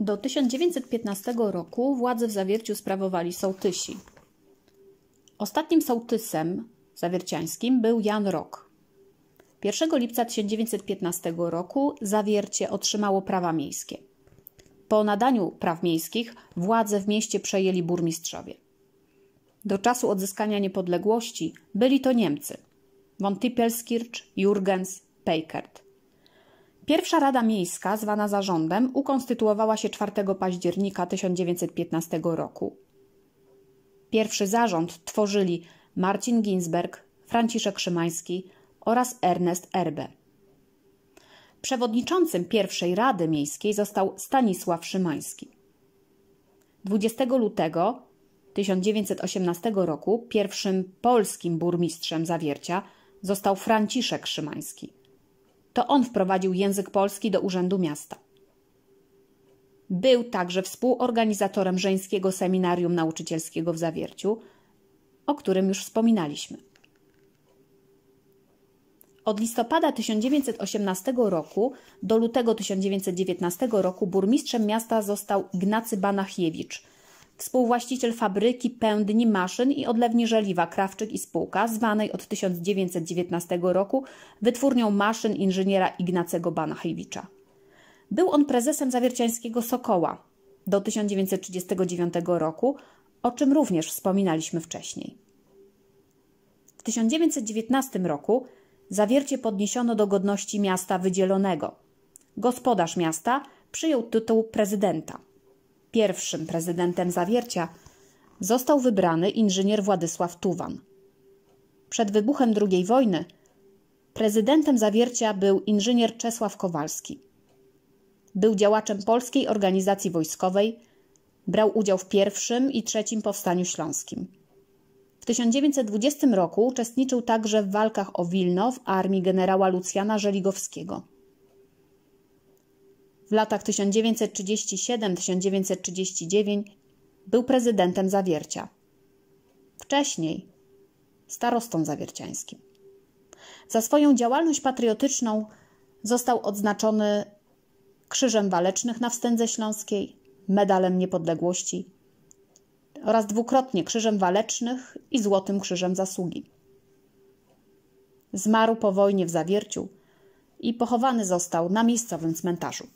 Do 1915 roku władzę w Zawierciu sprawowali sołtysi. Ostatnim sołtysem zawierciańskim był Jan Rok. 1 lipca 1915 roku Zawiercie otrzymało prawa miejskie. Po nadaniu praw miejskich władzę w mieście przejęli burmistrzowie. Do czasu odzyskania niepodległości byli to Niemcy: von Tippelskirch, Jurgens, Peikert. Pierwsza Rada Miejska, zwana zarządem, ukonstytuowała się 4 października 1915 roku. Pierwszy zarząd tworzyli Marcin Ginsberg, Franciszek Szymański oraz Ernest Erbe. Przewodniczącym pierwszej Rady Miejskiej został Stanisław Szymański. 20 lutego 1918 roku pierwszym polskim burmistrzem Zawiercia został Franciszek Szymański. To on wprowadził język polski do Urzędu Miasta. Był także współorganizatorem żeńskiego seminarium nauczycielskiego w Zawierciu, o którym już wspominaliśmy. Od listopada 1918 roku do lutego 1919 roku burmistrzem miasta został Ignacy Banachiewicz – współwłaściciel fabryki pędni maszyn i odlewni żeliwa Krawczyk i Spółka, zwanej od 1919 roku wytwórnią maszyn inżyniera Ignacego Banachewicza. Był on prezesem zawierciańskiego Sokoła do 1939 roku, o czym również wspominaliśmy wcześniej. W 1919 roku zawiercie podniesiono do godności miasta wydzielonego. Gospodarz miasta przyjął tytuł prezydenta. Pierwszym prezydentem zawiercia został wybrany inżynier Władysław Tuwan. Przed wybuchem II wojny prezydentem zawiercia był inżynier Czesław Kowalski. Był działaczem Polskiej Organizacji Wojskowej, brał udział w pierwszym i trzecim powstaniu śląskim. W 1920 roku uczestniczył także w walkach o Wilno w armii generała Lucjana Żeligowskiego. W latach 1937-1939 był prezydentem Zawiercia. Wcześniej starostą zawierciańskim. Za swoją działalność patriotyczną został odznaczony Krzyżem Walecznych na Wstędze Śląskiej, Medalem Niepodległości oraz dwukrotnie Krzyżem Walecznych i Złotym Krzyżem Zasługi. Zmarł po wojnie w Zawierciu i pochowany został na miejscowym cmentarzu.